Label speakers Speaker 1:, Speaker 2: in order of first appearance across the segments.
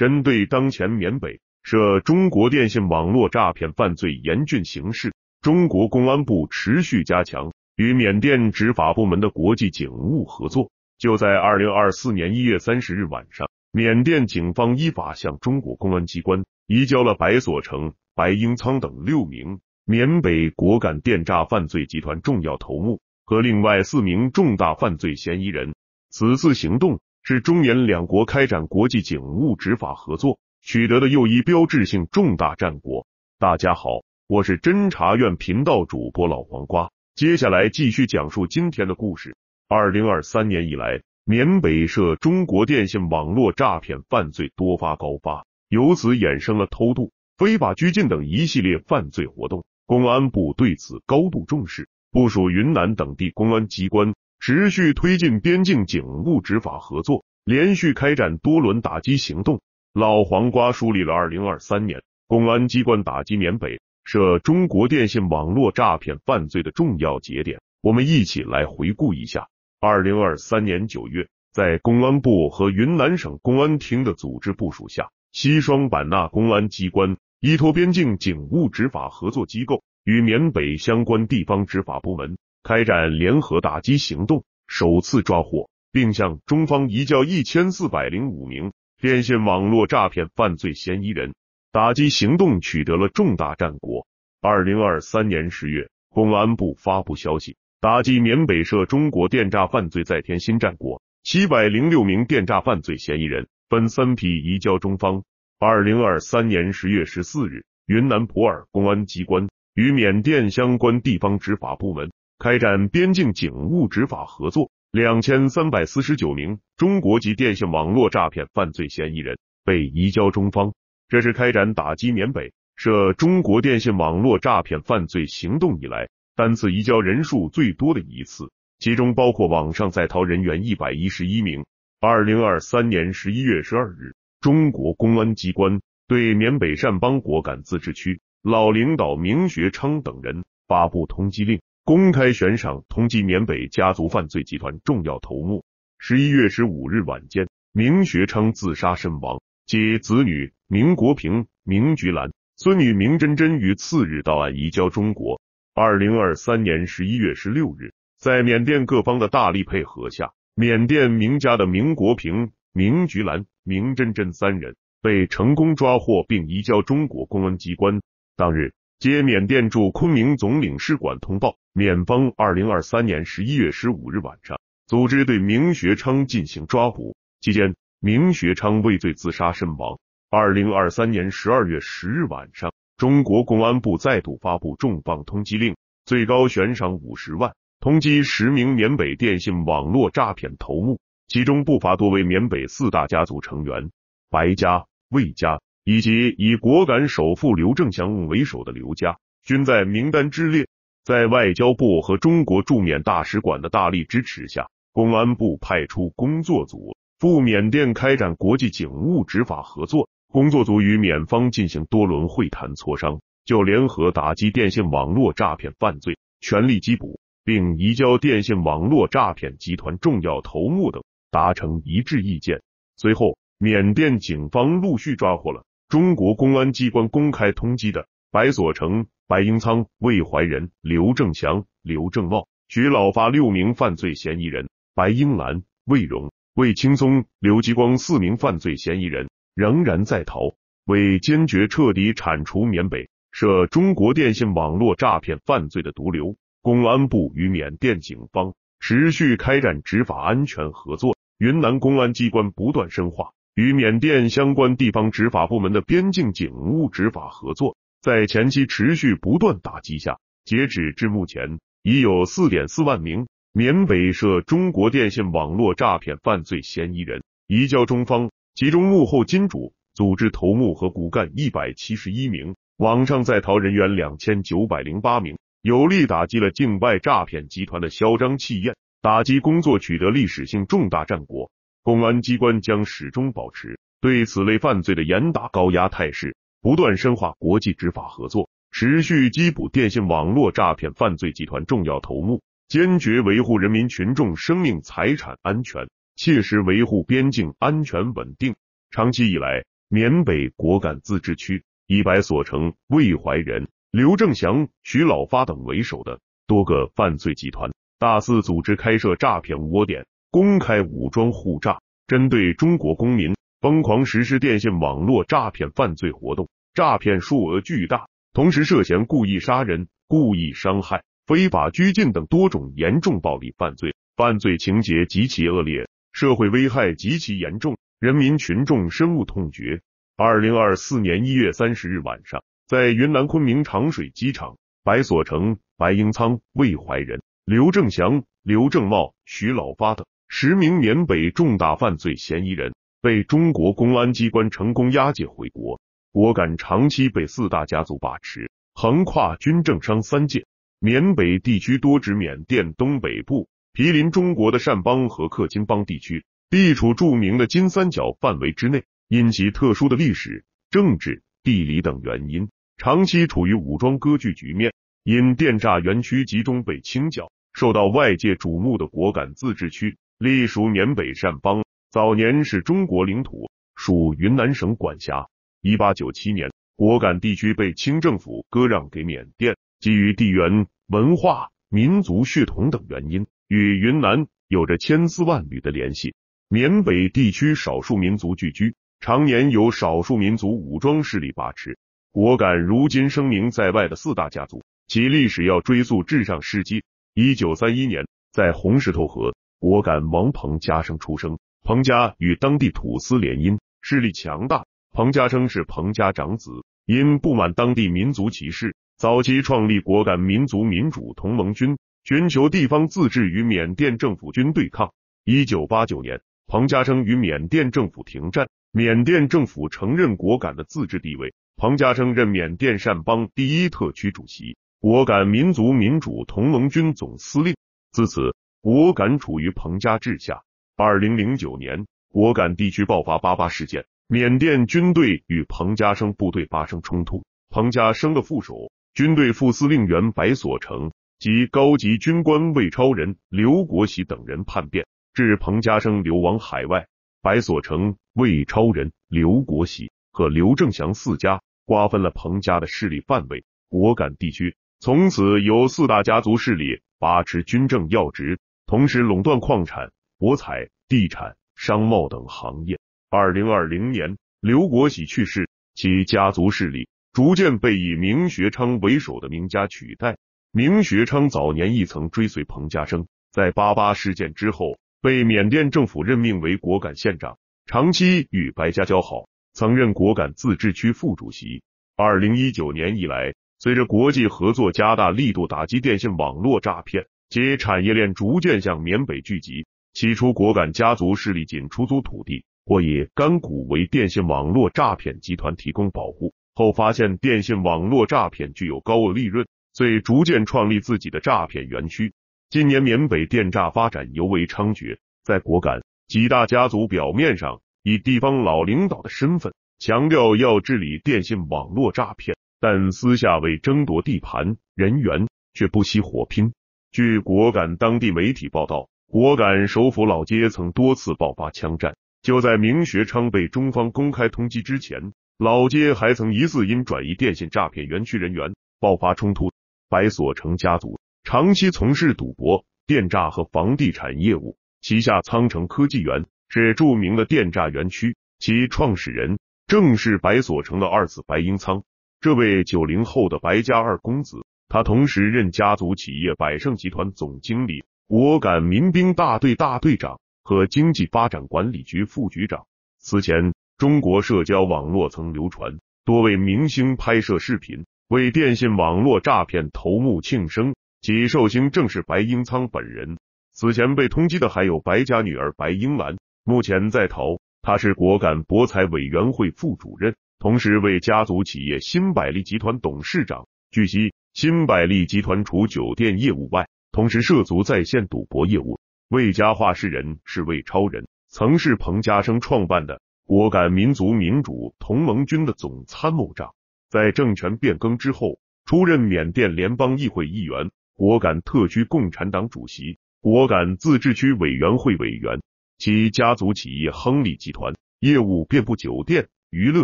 Speaker 1: 针对当前缅北涉中国电信网络诈骗犯罪严峻形势，中国公安部持续加强与缅甸执法部门的国际警务合作。就在二零二四年一月三十日晚上，缅甸警方依法向中国公安机关移交了白所成、白英仓等六名缅北果敢电诈犯罪集团重要头目和另外四名重大犯罪嫌疑人。此次行动。是中缅两国开展国际警务执法合作取得的又一标志性重大战果。大家好，我是侦查院频道主播老黄瓜，接下来继续讲述今天的故事。二零二三年以来，缅北涉中国电信网络诈骗犯罪多发高发，由此衍生了偷渡、非法拘禁等一系列犯罪活动。公安部对此高度重视，部署云南等地公安机关。持续推进边境警务执法合作，连续开展多轮打击行动。老黄瓜梳理了二零二三年公安机关打击缅北涉中国电信网络诈骗犯罪的重要节点，我们一起来回顾一下。二零二三年九月，在公安部和云南省公安厅的组织部署下，西双版纳公安机关依托边境警务执法合作机构，与缅北相关地方执法部门。开展联合打击行动，首次抓获并向中方移交一千四百零五名电信网络诈骗犯罪嫌疑人，打击行动取得了重大战果。二零二三年十月，公安部发布消息，打击缅北涉中国电诈犯罪再添新战果，七百零六名电诈犯罪嫌疑人分三批移交中方。二零二三年十月十四日，云南普洱公安机关与缅甸相关地方执法部门。开展边境警务执法合作，两千三百四十九名中国籍电信网络诈骗犯罪嫌疑人被移交中方，这是开展打击缅北涉中国电信网络诈骗犯罪行动以来单次移交人数最多的一次，其中包括网上在逃人员一百一十一名。二零二三年十一月十二日，中国公安机关对缅北善邦果敢自治区老领导明学昌等人发布通缉令。公开悬赏通缉缅北家族犯罪集团重要头目。十一月十五日晚间，明学昌自杀身亡，其子女明国平、明菊兰、孙女明珍珍于次日到案移交中国。二零二三年十一月十六日，在缅甸各方的大力配合下，缅甸明家的明国平、明菊兰、明珍珍三人被成功抓获并移交中国公安机关。当日。接缅甸驻昆明总领事馆通报，缅方二零二三年十一月十五日晚上组织对明学昌进行抓捕，期间明学昌畏罪自杀身亡。二零二三年十二月十日晚上，中国公安部再度发布重磅通缉令，最高悬赏五十万，通缉十名缅北电信网络诈骗头目，其中不乏多为缅北四大家族成员，白家、魏家。以及以果敢首富刘正祥为首的刘家均在名单之列。在外交部和中国驻缅大使馆的大力支持下，公安部派出工作组赴缅甸开展国际警务执法合作。工作组与缅方进行多轮会谈磋商，就联合打击电信网络诈骗犯罪、全力缉捕并移交电信网络诈骗集团重要头目等达成一致意见。随后，缅甸警方陆续抓获了。中国公安机关公开通缉的白所成、白英仓、魏怀仁、刘正祥、刘正茂、徐老发六名犯罪嫌疑人，白英兰、魏荣、魏青松、刘吉光四名犯罪嫌疑人仍然在逃。为坚决彻底铲除缅北涉中国电信网络诈骗犯罪的毒瘤，公安部与缅甸警方持续开展执法安全合作，云南公安机关不断深化。与缅甸相关地方执法部门的边境警务执法合作，在前期持续不断打击下，截止至目前，已有四点四万名缅北涉中国电信网络诈骗犯罪嫌疑人移交中方，其中幕后金主、组织头目和骨干一百七十一名，网上在逃人员两千九百零八名，有力打击了境外诈骗集团的嚣张气焰，打击工作取得历史性重大战果。公安机关将始终保持对此类犯罪的严打高压态势，不断深化国际执法合作，持续缉捕电信网络诈骗犯罪集团重要头目，坚决维护人民群众生命财产安全，切实维护边境安全稳定。长期以来，缅北果敢自治区以白所成、魏怀仁、刘正祥、徐老发等为首的多个犯罪集团，大肆组织开设诈骗窝点。公开武装互诈，针对中国公民疯狂实施电信网络诈骗犯罪活动，诈骗数额巨大，同时涉嫌故意杀人、故意伤害、非法拘禁等多种严重暴力犯罪，犯罪情节极其恶劣，社会危害极其严重，人民群众深恶痛绝。二零二四年一月三十日晚上，在云南昆明长水机场，白所成、白英仓、魏怀仁、刘正祥、刘正茂、徐老发等。十名缅北重大犯罪嫌疑人被中国公安机关成功押解回国。果敢长期被四大家族把持，横跨军政商三界。缅北地区多指缅甸东北部，毗邻中国的善邦和克钦邦地区，地处著名的金三角范围之内。因其特殊的历史、政治、地理等原因，长期处于武装割据局面。因电诈园区集中被清剿，受到外界瞩目的果敢自治区。隶属缅北掸邦，早年是中国领土，属云南省管辖。一八九七年，果敢地区被清政府割让给缅甸。基于地缘、文化、民族血统等原因，与云南有着千丝万缕的联系。缅北地区少数民族聚居，常年有少数民族武装势力把持。果敢如今声名在外的四大家族，其历史要追溯至上世纪一九三一年，在红石头河。果敢王彭家生出生，彭家与当地土司联姻，势力强大。彭家生是彭家长子，因不满当地民族歧视，早期创立果敢民族民主同盟军，寻求地方自治与缅甸政府军对抗。一九八九年，彭家生与缅甸政府停战，缅甸政府承认果敢的自治地位。彭家生任缅甸善邦第一特区主席，果敢民族民主同盟军总司令。自此。果敢处于彭家治下。二零零九年，果敢地区爆发“八八事件”，缅甸军队与彭家生部队发生冲突。彭家生的副手、军队副司令员白所成及高级军官魏超仁、刘国喜等人叛变，致彭家生流亡海外。白所成、魏超仁、刘国喜和刘正祥四家瓜分了彭家的势力范围。果敢地区从此由四大家族势力把持军政要职。同时垄断矿产、博彩、地产、商贸等行业。二零二零年，刘国喜去世，其家族势力逐渐被以明学昌为首的名家取代。明学昌早年亦曾追随彭家声，在八八事件之后，被缅甸政府任命为果敢县长，长期与白家交好，曾任果敢自治区副主席。二零一九年以来，随着国际合作加大力度打击电信网络诈骗。其产业链逐渐向缅北聚集。起初，果敢家族势力仅出租土地，或以干股为电信网络诈骗集团提供保护。后发现电信网络诈骗具有高额利润，遂逐渐创立自己的诈骗园区。今年，缅北电诈发展尤为猖獗。在果敢，几大家族表面上以地方老领导的身份强调要治理电信网络诈骗，但私下为争夺地盘、人员，却不惜火拼。据果敢当地媒体报道，果敢首府老街曾多次爆发枪战。就在明学昌被中方公开通缉之前，老街还曾疑似因转移电信诈骗园区人员爆发冲突。白所成家族长期从事赌博、电诈和房地产业务，旗下苍城科技园是著名的电诈园区，其创始人正是白所成的二子白英仓。这位九零后的白家二公子。他同时任家族企业百盛集团总经理、果敢民兵大队大队长和经济发展管理局副局长。此前，中国社交网络曾流传多位明星拍摄视频为电信网络诈骗头目庆生，其寿星正是白英仓本人。此前被通缉的还有白家女儿白英兰，目前在逃。她是果敢博彩委员会副主任，同时为家族企业新百利集团董事长。据悉。新百利集团除酒店业务外，同时涉足在线赌博业务。魏家化事人是魏超人，曾是彭家声创办的果敢民族民主同盟军的总参谋长。在政权变更之后，出任缅甸联邦议会议员、果敢特区共产党主席、果敢自治区委员会委员。其家族企业亨利集团业务遍布酒店、娱乐、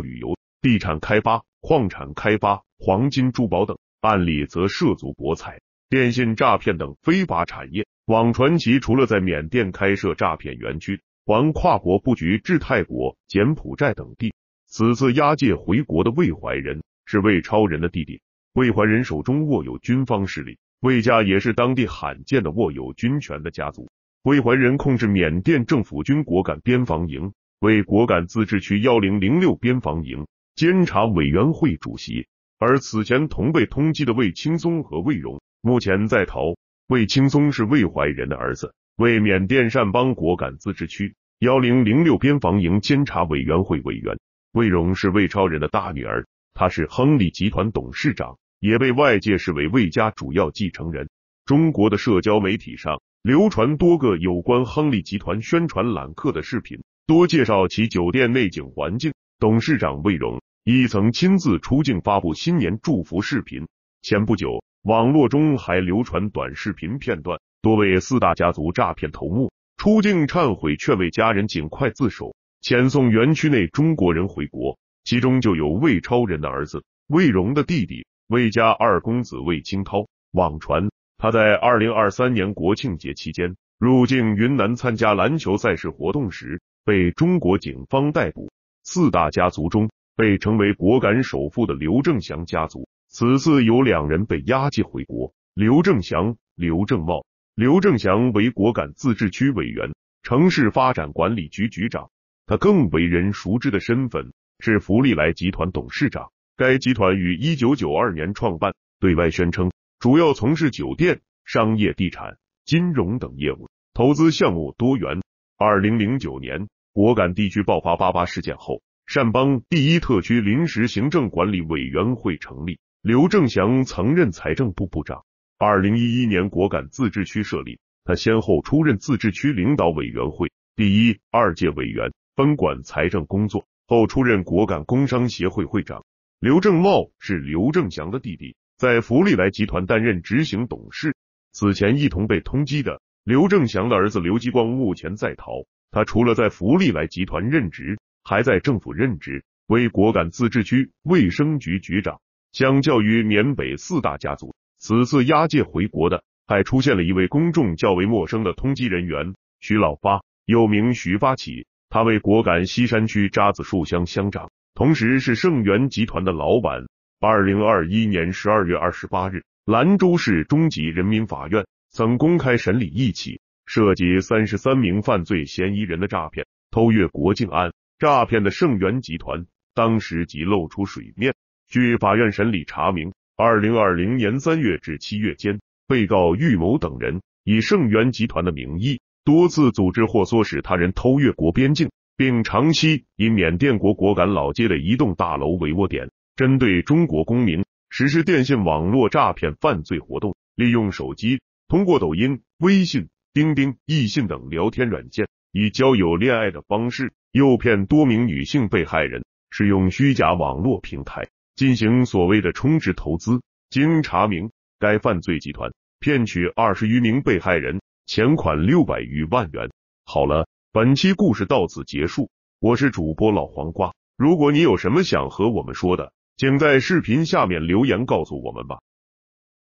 Speaker 1: 旅游、地产开发、矿产开发、黄金珠宝等。案例则涉足博彩、电信诈骗等非法产业。网传奇除了在缅甸开设诈骗园区，还跨国布局至泰国、柬埔寨等地。此次押解回国的魏怀仁是魏超仁的弟弟，魏怀仁手中握有军方势力，魏家也是当地罕见的握有军权的家族。魏怀仁控制缅甸政府军果敢边防营，为果敢自治区幺零零六边防营监察委员会主席。而此前同被通缉的魏青松和魏荣目前在逃。魏青松是魏怀仁的儿子，为缅甸掸邦果敢自治区幺零零六边防营监察委员会委员。魏荣是魏超人的大女儿，她是亨利集团董事长，也被外界视为魏家主要继承人。中国的社交媒体上流传多个有关亨利集团宣传揽客的视频，多介绍其酒店内景环境。董事长魏荣。亦曾亲自出境发布新年祝福视频。前不久，网络中还流传短视频片段，多位四大家族诈骗头目出境忏悔，劝慰家人尽快自首，遣送园区内中国人回国。其中就有魏超人的儿子魏荣的弟弟魏家二公子魏清涛。网传他在二零二三年国庆节期间入境云南参加篮球赛事活动时被中国警方逮捕。四大家族中。被称为果敢首富的刘正祥家族，此次有两人被押解回国。刘正祥、刘正茂、刘正祥为果敢自治区委员、城市发展管理局局长。他更为人熟知的身份是福利来集团董事长。该集团于一九九二年创办，对外宣称主要从事酒店、商业地产、金融等业务，投资项目多元。二零零九年，果敢地区爆发“八八”事件后。善邦第一特区临时行政管理委员会成立，刘正祥曾任财政部部长。二零一一年，果敢自治区设立，他先后出任自治区领导委员会第一、二届委员，分管财政工作。后出任果敢工商协会会长。刘正茂是刘正祥的弟弟，在福利来集团担任执行董事。此前一同被通缉的刘正祥的儿子刘继光目前在逃。他除了在福利来集团任职。还在政府任职，为果敢自治区卫生局局长。相较于缅北四大家族，此次押解回国的还出现了一位公众较为陌生的通缉人员徐老八，又名徐发起，他为果敢西山区渣子树乡乡长，同时是盛源集团的老板。二零二一年十二月二十八日，兰州市中级人民法院曾公开审理一起涉及三十三名犯罪嫌疑人的诈骗偷越国境案。诈骗的盛源集团当时即露出水面。据法院审理查明，二零二零年三月至七月间，被告玉某等人以盛源集团的名义，多次组织或唆使他人偷越国边境，并长期以缅甸国果敢老街的一栋大楼为窝点，针对中国公民实施电信网络诈骗犯罪活动，利用手机通过抖音、微信、钉钉、易信等聊天软件。以交友恋爱的方式诱骗多名女性被害人，使用虚假网络平台进行所谓的充值投资。经查明，该犯罪集团骗取二十余名被害人钱款六百余万元。好了，本期故事到此结束。我是主播老黄瓜，如果你有什么想和我们说的，请在视频下面留言告诉我们吧。